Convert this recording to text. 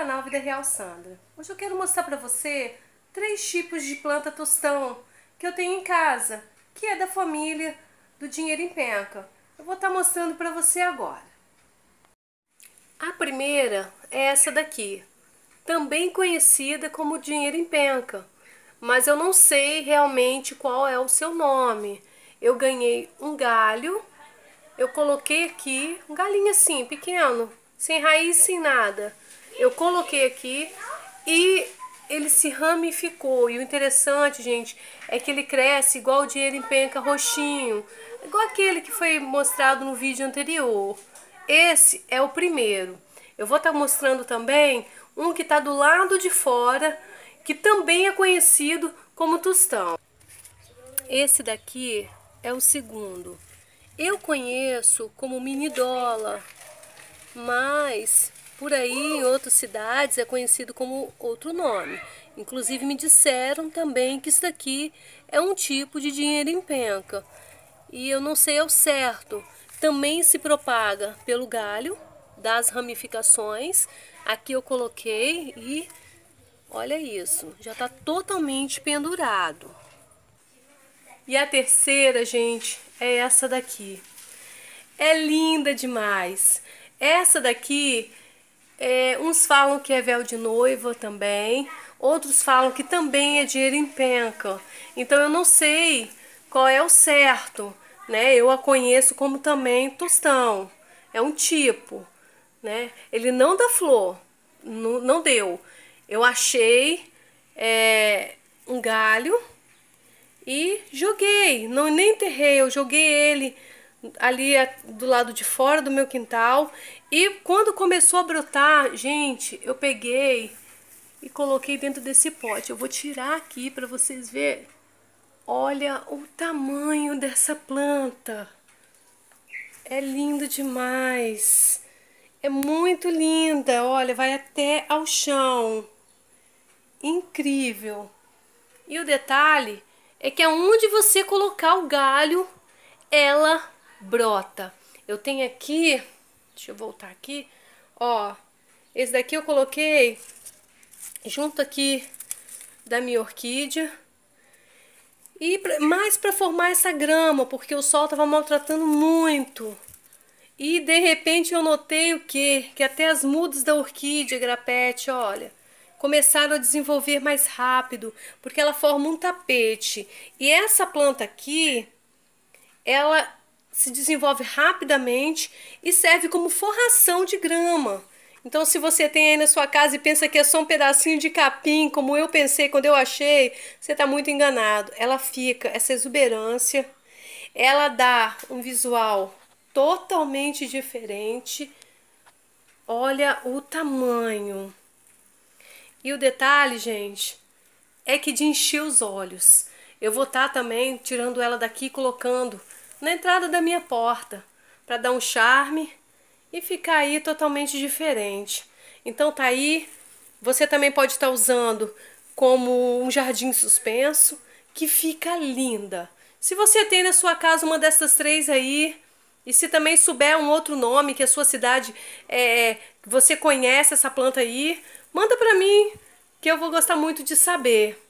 canal Vida Real Sandra. Hoje eu quero mostrar para você três tipos de planta tostão que eu tenho em casa, que é da família do Dinheiro em Penca. Eu vou estar tá mostrando para você agora. A primeira é essa daqui, também conhecida como Dinheiro em Penca, mas eu não sei realmente qual é o seu nome. Eu ganhei um galho, eu coloquei aqui, um galinho assim, pequeno, sem raiz, sem nada. Eu coloquei aqui e ele se ramificou. E o interessante, gente, é que ele cresce igual o dinheiro em penca roxinho, igual aquele que foi mostrado no vídeo anterior. Esse é o primeiro. Eu vou estar tá mostrando também um que está do lado de fora, que também é conhecido como tostão. Esse daqui é o segundo. Eu conheço como mini dólar, mas por aí, em outras cidades, é conhecido como outro nome. Inclusive, me disseram também que isso daqui é um tipo de dinheiro em penca. E eu não sei ao certo. Também se propaga pelo galho das ramificações. Aqui eu coloquei e olha isso, já está totalmente pendurado. E a terceira, gente, é essa daqui. É linda demais. Essa daqui é, uns falam que é véu de noiva também, outros falam que também é dinheiro em penca. Então eu não sei qual é o certo, né? Eu a conheço como também tostão. É um tipo, né? Ele não dá flor, não, não deu. Eu achei é, um galho e joguei, não nem enterrei, eu joguei ele ali é, do lado de fora do meu quintal. E quando começou a brotar, gente, eu peguei e coloquei dentro desse pote. Eu vou tirar aqui para vocês verem. Olha o tamanho dessa planta. É lindo demais. É muito linda. Olha, vai até ao chão. Incrível. E o detalhe é que aonde você colocar o galho, ela brota. Eu tenho aqui, deixa eu voltar aqui, ó, esse daqui eu coloquei junto aqui da minha orquídea. E mais para formar essa grama, porque o sol estava maltratando muito. E de repente eu notei o que? Que até as mudas da orquídea grapete, olha, começaram a desenvolver mais rápido, porque ela forma um tapete. E essa planta aqui, ela se desenvolve rapidamente e serve como forração de grama. Então, se você tem aí na sua casa e pensa que é só um pedacinho de capim, como eu pensei quando eu achei, você está muito enganado. Ela fica, essa exuberância, ela dá um visual totalmente diferente. Olha o tamanho. E o detalhe, gente, é que de encher os olhos. Eu vou estar tá também tirando ela daqui e colocando na entrada da minha porta, para dar um charme e ficar aí totalmente diferente. Então tá aí, você também pode estar tá usando como um jardim suspenso, que fica linda. Se você tem na sua casa uma dessas três aí, e se também souber um outro nome que a sua cidade é, é você conhece essa planta aí, manda para mim que eu vou gostar muito de saber.